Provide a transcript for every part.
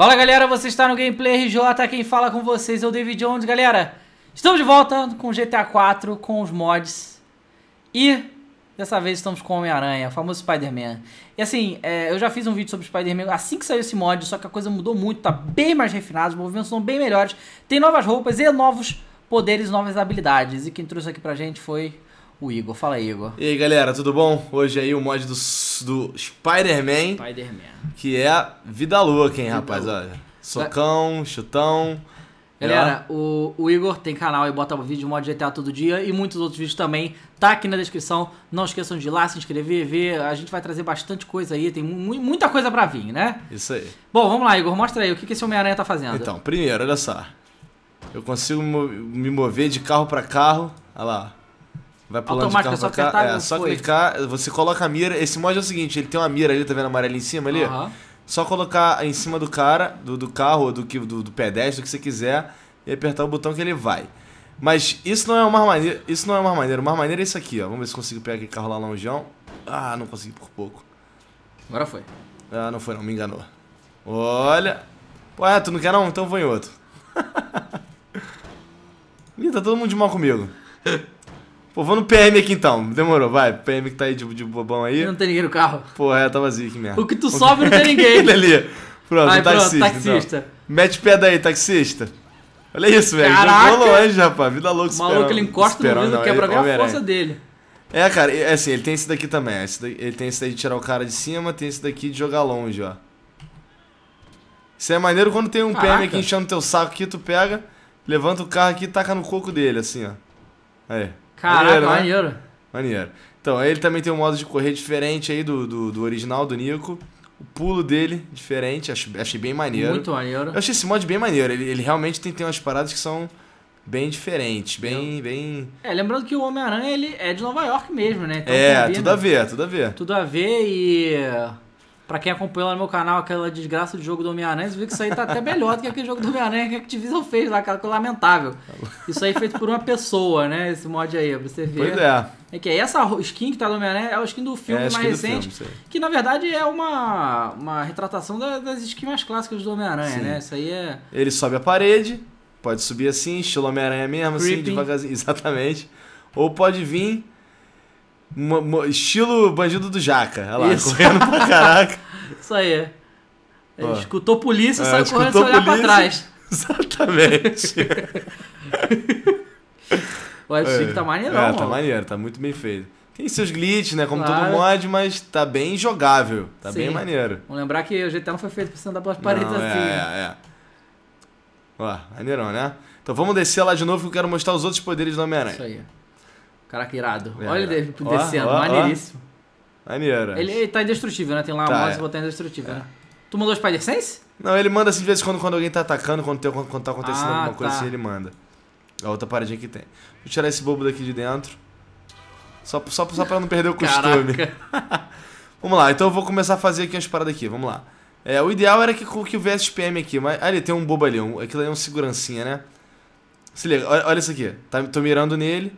Fala galera, você está no Gameplay RJ, quem fala com vocês é o David Jones, galera. Estamos de volta com GTA 4, com os mods e dessa vez estamos com Homem-Aranha, o famoso Spider-Man. E assim, é, eu já fiz um vídeo sobre Spider-Man assim que saiu esse mod, só que a coisa mudou muito, tá bem mais refinado, os movimentos são bem melhores, tem novas roupas e novos poderes, novas habilidades. E quem trouxe aqui pra gente foi o Igor. Fala Igor. E aí galera, tudo bom? Hoje aí o mod do do Spider-Man. Spider-Man. Que é vida louca, hein, vida rapaz? Louca. Olha. Socão, chutão. Né? Galera, o, o, Igor tem canal e bota vídeo de modo GTA todo dia e muitos outros vídeos também. Tá aqui na descrição. Não esqueçam de ir lá, se inscrever, ver. A gente vai trazer bastante coisa aí. Tem mu muita coisa pra vir, né? Isso aí. Bom, vamos lá, Igor. Mostra aí o que, que esse Homem-Aranha tá fazendo. Então, primeiro, olha só. Eu consigo me mover de carro para carro. Olha lá. Vai pulando Automática, de é carro pra cá. É, só foi. clicar, você coloca a mira. Esse mod é o seguinte, ele tem uma mira ali, tá vendo amarela em cima ali? Só colocar em cima do cara, do, do carro, do, do, do pedestre, do que você quiser, e apertar o botão que ele vai. Mas isso não é uma maneira. Isso não é uma maneira. Uma maneira é isso aqui, ó. Vamos ver se consigo pegar aquele carro lá longeão. Ah, não consegui por pouco. Agora foi. Ah, não foi não, me enganou. Olha. Ué, tu não quer não? Então vou em outro. Ih, tá todo mundo de mal comigo. Pô, vou no PM aqui então. Demorou, vai. PM que tá aí de, de bobão aí. Não tem ninguém no carro. porra é, tá vazio aqui mesmo. O que tu sobe não tem ninguém. Ele ali. Pronto, vai, um taxista. Pronto, taxista. Então. Mete pé daí, taxista. Olha isso, velho. Caraca. Jogou longe, rapaz. Vida louca. O maluco, ele encosta no vidro, quebra ele, a força dele. É, cara, é assim, ele tem esse daqui também. Esse ele tem esse daí de tirar o cara de cima, tem esse daqui de jogar longe, ó. Isso é maneiro quando tem um Caraca. PM aqui enchendo teu saco aqui, tu pega, levanta o carro aqui e taca no coco dele, assim, ó. Aí. Caraca, maneiro. Né? Maneiro. maneiro. Então, ele também tem um modo de correr diferente aí do, do, do original, do Nico. O pulo dele, diferente, achei, achei, bem maneiro. Muito maneiro. Eu achei esse mod bem maneiro. Ele, ele realmente tem, tem umas paradas que são bem diferentes, bem. Eu... bem... É, lembrando que o Homem-Aranha ele é de Nova York mesmo, né? Então, é, tudo a ver, tudo a ver. Tudo a ver e. Pra quem acompanhou lá no meu canal aquela desgraça de jogo do Homem-Aranha, viu que isso aí tá até melhor do que aquele jogo do Homem-Aranha que a Activision fez lá, cara, que é lamentável. Isso aí é feito por uma pessoa, né? Esse mod aí, pra você ver. Pois é. É que é essa skin que tá do Homem-Aranha é a skin do filme é skin mais recente, filme, que na verdade é uma, uma retratação das skins mais clássicas do Homem-Aranha, né? Isso aí é. Ele sobe a parede, pode subir assim, estilo Homem-Aranha mesmo, assim, Creeping. assim, devagarzinho. Exatamente. Ou pode vir estilo bandido do Jaca. Olha lá, Isso. correndo pra caraca. Isso aí. Ele escutou polícia, é, saiu correndo sem olhar pra trás. Exatamente. o Ed é. tá maneirão, é, tá mano. tá maneiro, tá muito bem feito. Tem seus glitches, né? Como claro. todo mod, mas tá bem jogável. Tá Sim. bem maneiro. Vamos lembrar que o GTA não foi feito pra você andar pelas paredes não, é, assim. É, é, é. Ó, maneirão, né? Então vamos descer lá de novo que eu quero mostrar os outros poderes do Homem-Aranha. Isso aí. Caraca, irado. É, Olha ele ó, descendo, ó, maneiríssimo. maneira. Maneiro. Ele, ele tá indestrutível, né? Tem lá tá, a é. botando indestrutível, é. né? Tu mandou Spider Sense? Não, ele manda assim de vez em quando quando alguém tá atacando, quando, tem, quando, quando tá acontecendo ah, alguma coisa tá. assim, ele manda. É outra paradinha que tem. Vou tirar esse bobo daqui de dentro. Só, só, só pra não perder o costume. Vamos lá, então eu vou começar a fazer aqui umas paradas aqui, vamos lá. É, o ideal era que, que o VSPM aqui, mas. Ali, tem um bobo ali, um, aquilo ali é um segurancinha, né? Se liga, olha, olha isso aqui. Tá, tô mirando nele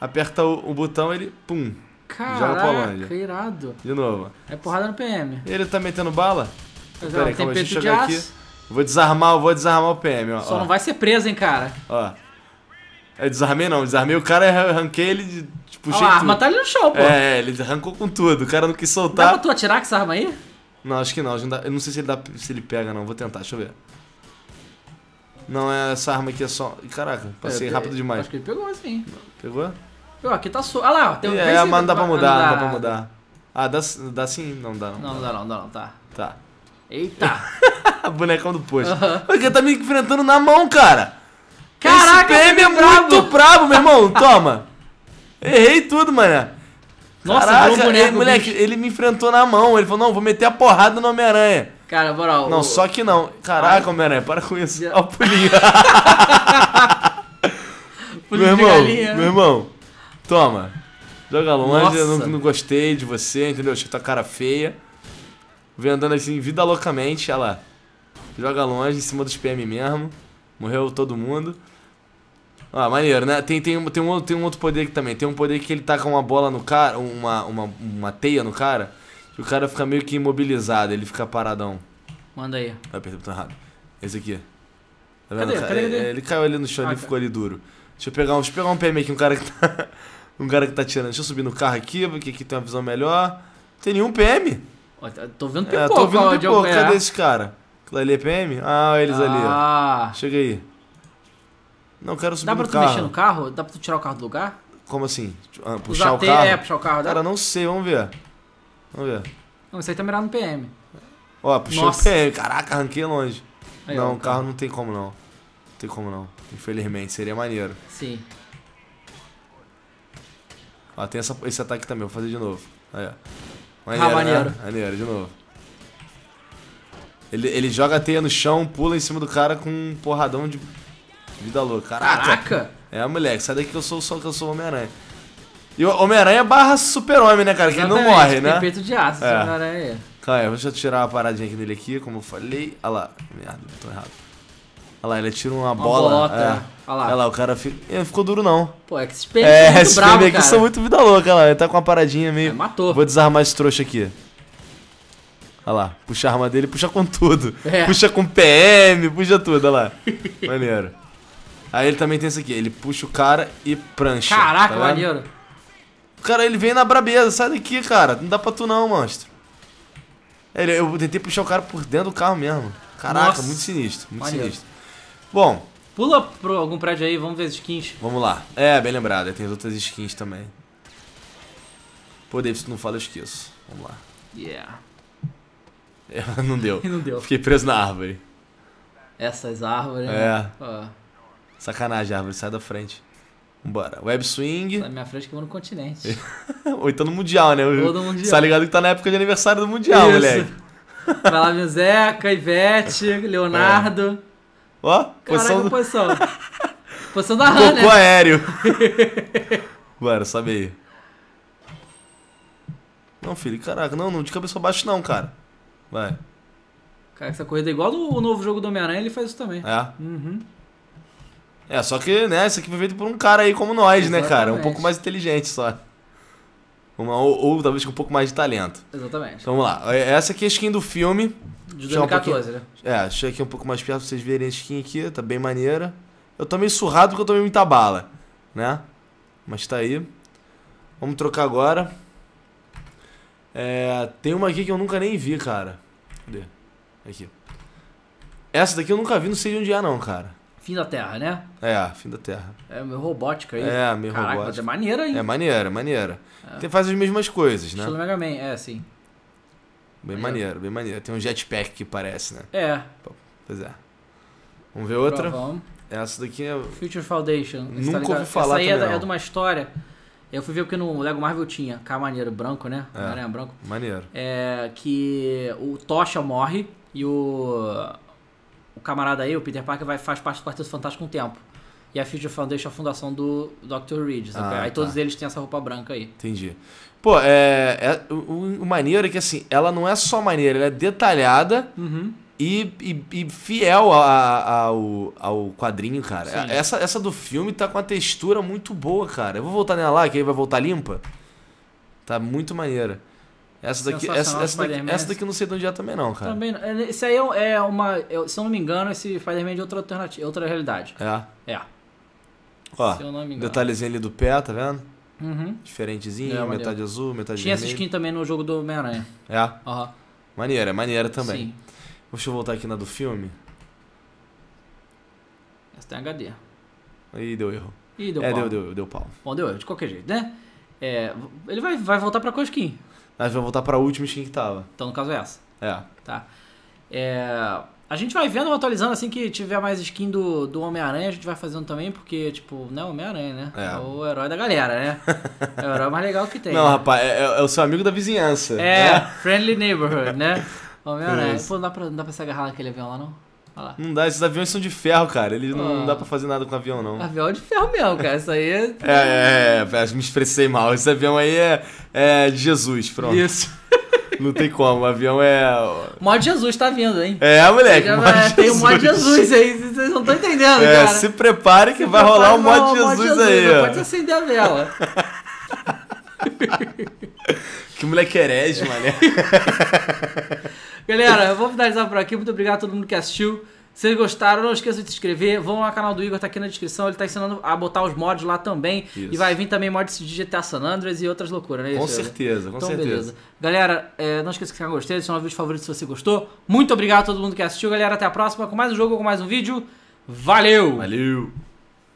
aperta o, o botão, ele, pum, Caraca, joga Polândia. irado. De novo. É porrada no PM. Ele tá metendo bala? Peraí, calma, deixa eu chegar aqui. Vou desarmar, vou desarmar o PM, ó. Só ó. não vai ser preso, hein, cara. Ó. Eu é, desarmei não, desarmei o cara, arranquei ele, tipo, puxei. Ó, a arma tudo. tá ali no chão, pô. É, é, ele arrancou com tudo, o cara não quis soltar. Dá pra tu atirar com essa arma aí? Não, acho que não, eu não sei se ele, dá, se ele pega não, vou tentar, deixa eu ver. Não é essa arma aqui, é só. Caraca, é, passei é, rápido demais. Acho que ele pegou, assim. Pegou? Pegou, aqui tá só. Ah lá, ó, tem um. É, mas não dá pra mudar, não dá, não dá pra mudar. Ah, dá, dá sim? Não dá não. Não, não dá não, dá não, tá. Tá. Eita! Bonecão do posto. Uhum. Porque tá me enfrentando na mão, cara. Caraca, Esse PM é bravo. muito brabo, meu irmão. Toma. Errei tudo, mané. Nossa, Caraca, boneco, ele, é, moleque, ele me enfrentou na mão. Ele falou, não, vou meter a porrada no Homem-Aranha. Cara, lá. Não, o... só que não. Caraca, Homem-Aranha, para com isso. Olha o pulinho. pulinho meu irmão, galinha. meu irmão, toma. Joga longe, não, não, gostei de você, entendeu? Achei tua cara feia. Vem andando assim, vida loucamente, olha lá. Joga longe, em cima dos PM mesmo. Morreu todo mundo. Ah, maneiro, né? Tem, tem, tem, um, tem um outro poder aqui também. Tem um poder que ele taca uma bola no cara, uma, uma, uma teia no cara o cara fica meio que imobilizado, ele fica paradão. Manda aí. vai perder o botão errado. Esse aqui. Tá vendo? Cadê? Cadê? Ele, é, ele caiu ali no chão, ah, ele tá. ficou ali duro. Deixa eu pegar um, deixa eu pegar um PM aqui, um cara que tá. Um cara que tá tirando. Deixa eu subir no carro aqui, porque aqui tem uma visão melhor. Não tem nenhum PM. Tá, tô vendo pipoca, é, tô vendo pipoca. Algum... Cadê esse cara? Aquilo ali é PM? Ah, eles ah. ali, ó. Ah. Chega aí. Não, quero subir no carro. Dá pra tu mexer no carro? Dá pra tu tirar o carro do lugar? Como assim? Tipo, ah, puxar Usar o carro? É, puxar o carro. Dá? Cara, não sei, vamos ver. Vamos ver. Não, isso aí tá mirado no PM. Ó, puxou Nossa. o PM. Caraca, arranquei longe. Aí, não, o carro não tem como não. Não tem como não. Infelizmente, seria maneiro. Sim. Ó, tem essa, esse ataque também, vou fazer de novo. Aí, ó. Maneiro, ah, né? maneiro. Né? Maneiro, de novo. Ele, ele joga a teia no chão, pula em cima do cara com um porradão de vida louca. Caraca! Caraca. É, moleque, sai daqui que eu sou só que eu sou Homem-Aranha. E o Homem-Aranha barra super-homem, né, cara? que ele não morre, né? peito de aço, é. Homem-Aranha. Calma aí, deixa eu tirar uma paradinha aqui dele aqui, como eu falei. Olha lá, merda, tô errado. Olha lá, ele tira uma, uma bola. É. Olha, lá. olha lá, o cara fica... Ele não ficou duro, não. Pô, é que é, esses PMs é, esses bravo, aqui cara. são muito vida louca, olha lá. Ele tá com uma paradinha meio... É, matou. Vou desarmar esse trouxa aqui. Olha lá, puxa a arma dele, puxa com tudo. É. Puxa com PM, puxa tudo, olha lá. maneiro. Aí ele também tem isso aqui, ele puxa o cara e prancha. Tá Caraca, tá maneiro. Cara, ele vem na brabeza. Sai daqui, cara. Não dá pra tu não, monstro. É, ele, eu tentei puxar o cara por dentro do carro mesmo. Caraca, Nossa. muito sinistro. Muito sinistro. Bom. Pula pra algum prédio aí, vamos ver as skins. Vamos lá. É, bem lembrado. Tem outras skins também. Pô, David, se tu não fala, eu esqueço. Vamos lá. Yeah. É, não deu. não deu. Fiquei preso na árvore. Essas árvores. É. Né? Sacanagem, árvore. Sai da frente. Bora. Web Swing. Tá na minha frente que eu vou no continente. Ou então no Mundial, né? Ou no Mundial. Tá ligado que tá na época de aniversário do Mundial, Isso. moleque. Vai lá, meu Zeca, Ivete, Leonardo. É. Ó, posição. Do... posição. posição da Rana. Cocô né? aéreo. Bora, sabe aí. Não, filho, caraca, não, não de cabeça baixa não, cara. Vai. Cara, essa corrida é igual o novo jogo do Homem-Aranha, ele faz isso também. É? Uhum. É, só que, né, isso aqui foi feito por um cara aí como nós, Exatamente. né, cara? Um pouco mais inteligente só. Uma, ou, ou, talvez com um pouco mais de talento. Exatamente. Então, vamos lá. É, essa aqui é a skin do filme. De 2014, um né? É, deixa aqui um pouco mais perto pra vocês verem a skin aqui, tá bem maneira. Eu tô meio surrado porque eu tomei muita bala, né? Mas tá aí. Vamos trocar agora. É, tem uma aqui que eu nunca nem vi, cara. Cadê? Aqui. Essa daqui eu nunca vi, não sei de onde é não, cara. Fim da Terra, né? É, Fim da Terra. É meio robótica aí. É, meio Caraca, robótica. Mas é maneira, aí É maneira, é maneira. É. Tem, faz as mesmas coisas, né? Estilo Mega Man, é, sim. Bem maneiro. maneiro, bem maneiro. Tem um jetpack que parece, né? É. Pois é. Vamos ver outra? Provamos. Essa daqui é... Future Foundation. Nunca tá ouvi falar Essa aí é, é, de uma história... Eu fui ver porque no Lego Marvel tinha. Cara maneiro, branco, né? É. é, branco. Maneiro. É, que o Tocha morre e o o camarada aí, o Peter Parker, vai, faz parte do Quarteto Fantástico um tempo. E a Future Foundation é a fundação do Dr. Reed. Ah, aí tá. todos eles têm essa roupa branca aí. Entendi. Pô, é, é o, o, maneiro é que assim, ela não é só maneira, ela é detalhada uhum. e, e, e, fiel a, a, ao, ao quadrinho, cara. Essa, essa do filme tá com a textura muito boa, cara. Eu vou voltar nela lá, que aí vai voltar limpa. Tá muito maneira. Essa daqui, essa, essa, daqui, essa daqui eu não sei de onde é também não, cara. Também não. É, esse aí é, é uma... Se eu não me engano, esse Spider-Man é de outra alternativa, outra realidade. É? É. Ó, detalhezinho ali do pé, tá vendo? Uhum. Diferentezinho, é, metade azul, metade Tinha vermelho. Tinha essa skin também no jogo do Homem-Aranha. É? Uhum. Maneira, maneira também. Sim. Deixa eu voltar aqui na do filme. Essa tem HD. Aí deu erro. Ih, deu é, pau. deu, deu, deu pau. Bom, deu erro, de qualquer jeito, né? É, ele vai, vai voltar pra com skin. Nós vamos voltar para a última skin que tava. Então, no caso, é essa. É. Tá. É... A gente vai vendo, atualizando, assim que tiver mais skin do, do Homem-Aranha, a gente vai fazendo também, porque, tipo, não é o Homem-Aranha, né? É. é. o herói da galera, né? É o herói mais legal que tem. Não, né? rapaz, é, é, é o seu amigo da vizinhança. É, né? friendly neighborhood, né? Homem-Aranha. Pô, não dá, pra, não dá pra se agarrar naquele avião lá, não? Não dá, esses aviões são de ferro, cara. Ele não, não ah. dá pra fazer nada com avião, não. Avião é de ferro mesmo, cara. Isso aí é. é, é, é, me expressei mal. Esse avião aí é, é Jesus, pronto. Isso. Não tem como, o avião é. Mod Jesus tá vindo, hein? É, moleque. tem o mod Jesus aí, vocês não estão entendendo, é, cara. Se prepare que se vai prepare rolar o mod Jesus, Jesus aí. Não pode acender a vela. que moleque herege, mané. Galera, eu vou finalizar por aqui. Muito obrigado a todo mundo que assistiu. Se vocês gostaram, não esqueça de se inscrever. Vão lá no canal do Igor, tá aqui na descrição. Ele tá ensinando a botar os mods lá também. Isso. E vai vir também mods de GTA San Andreas e outras loucuras, né? Com isso, certeza, com então, certeza. Beleza. Galera, é, não esqueça que você gostei, adicionar o vídeo favorito se você gostou. Muito obrigado a todo mundo que assistiu, galera. Até a próxima com mais um jogo, com mais um vídeo. Valeu! Valeu!